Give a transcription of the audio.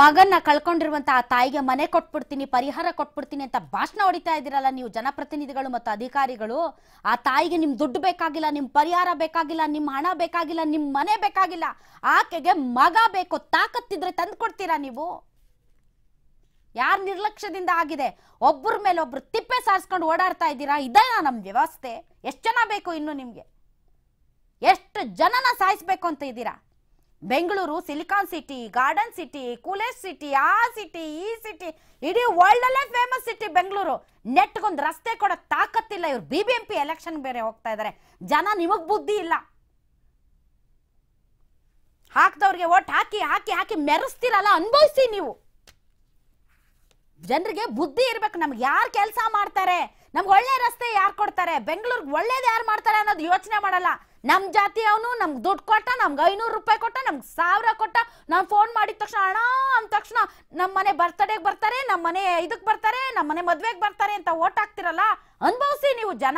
ಮಗನ್ನ ಕಳ್ಕೊಂಡಿರುವಂತ ಆ ತಾಯಿಗೆ ಮನೆ ಕೊಟ್ಬಿಡ್ತೀನಿ ಪರಿಹಾರ ಕೊಟ್ಬಿಡ್ತೀನಿ ಅಂತ ಭಾಷಣ ಹೊಡಿತಾ ಇದ್ದೀರಲ್ಲ ನೀವು ಜನಪ್ರತಿನಿಧಿಗಳು ಮತ್ತು ಅಧಿಕಾರಿಗಳು ಆ ತಾಯಿಗೆ ನಿಮ್ ದುಡ್ಡು ಬೇಕಾಗಿಲ್ಲ ನಿಮ್ ಪರಿಹಾರ ಬೇಕಾಗಿಲ್ಲ ನಿಮ್ ಹಣ ಬೇಕಾಗಿಲ್ಲ ನಿಮ್ ಮನೆ ಬೇಕಾಗಿಲ್ಲ ಆಕೆಗೆ ಮಗ ಬೇಕು ತಾಕತ್ತಿದ್ರೆ ಕೊಡ್ತೀರಾ ನೀವು ಯಾರ ನಿರ್ಲಕ್ಷ್ಯದಿಂದ ಆಗಿದೆ ಒಬ್ಬರ ಮೇಲೆ ಒಬ್ರು ತಿಪ್ಪೆ ಸಾರಿಸ್ಕೊಂಡು ಓಡಾಡ್ತಾ ಇದ್ದೀರಾ ಇದಲ್ಲ ನಮ್ಮ ವ್ಯವಸ್ಥೆ ಎಷ್ಟು ಜನ ಬೇಕು ಇನ್ನು ನಿಮಗೆ ಎಷ್ಟು ಜನನ ಸಾಯಿಸ್ಬೇಕು ಅಂತ ಇದ್ದೀರಾ Bengaluru silicon city garden city ಕುಲೇಜ್ ಸಿಟಿ ಆ ಸಿಟಿ ಈ ಸಿಟಿ ಇಡೀ ವರ್ಲ್ಡ್ ಅಲ್ಲೇ ಫೇಮಸ್ ಸಿಟಿ ಬೆಂಗಳೂರು ನೆಟ್ಗೊಂದು ರಸ್ತೆ ಕೊಡೋ ತಾಕತ್ತಿಲ್ಲ ಇವ್ರು B B M P election ಬೇರೆ ಹೋಗ್ತಾ ಇದಾರೆ ಜನ ನಿಮಗ್ ಬುದ್ಧಿ ಇಲ್ಲ ಹಾಕ್ದವ್ರಿಗೆ ಓಟ್ ಹಾಕಿ ಹಾಕಿ ಹಾಕಿ ಮೆರೆಸ್ತಿರಲ್ಲ ಅನುಭವಿಸಿ ನೀವು ಜನರಿಗೆ ಬುದ್ಧಿ ಇರ್ಬೇಕು ನಮ್ಗೆ ಯಾರು ಕೆಲಸ ಮಾಡ್ತಾರೆ ನಮ್ಗೆ ಒಳ್ಳೆ ರಸ್ತೆ ಯಾರು ಕೊಡ್ತಾರೆ ಬೆಂಗಳೂರಿಗೆ ಒಳ್ಳೇದು ಯಾರು ಮಾಡ್ತಾರೆ ಅನ್ನೋದು ಯೋಚನೆ ಮಾಡಲ್ಲ ನಮ್ಮ ಜಾತಿ ಅವನು ನಮ್ಗೆ ದುಡ್ಡು ಕೊಟ್ಟ ನಮ್ಗೆ ಐನೂರು ರೂಪಾಯಿ ಕೊಟ್ಟ ನಮ್ಗೆ ಸಾವಿರ ಕೊಟ್ಟ ನಾನು ಫೋನ್ ಮಾಡಿದ ತಕ್ಷಣ ಅಣ್ಣ ಅಂದ ತಕ್ಷಣ ನಮ್ಮ ಮನೆ ಬರ್ತಡೇಗೆ ಬರ್ತಾರೆ ನಮ್ಮ ಮನೆ ಇದಕ್ಕೆ ಬರ್ತಾರೆ ನಮ್ಮ ಮನೆ ಮದುವೆಗೆ ಬರ್ತಾರೆ ಅಂತ ಓಟ್ ಹಾಕ್ತಿರಲ್ಲ ಅನುಭವಿಸಿ ನೀವು ಜನ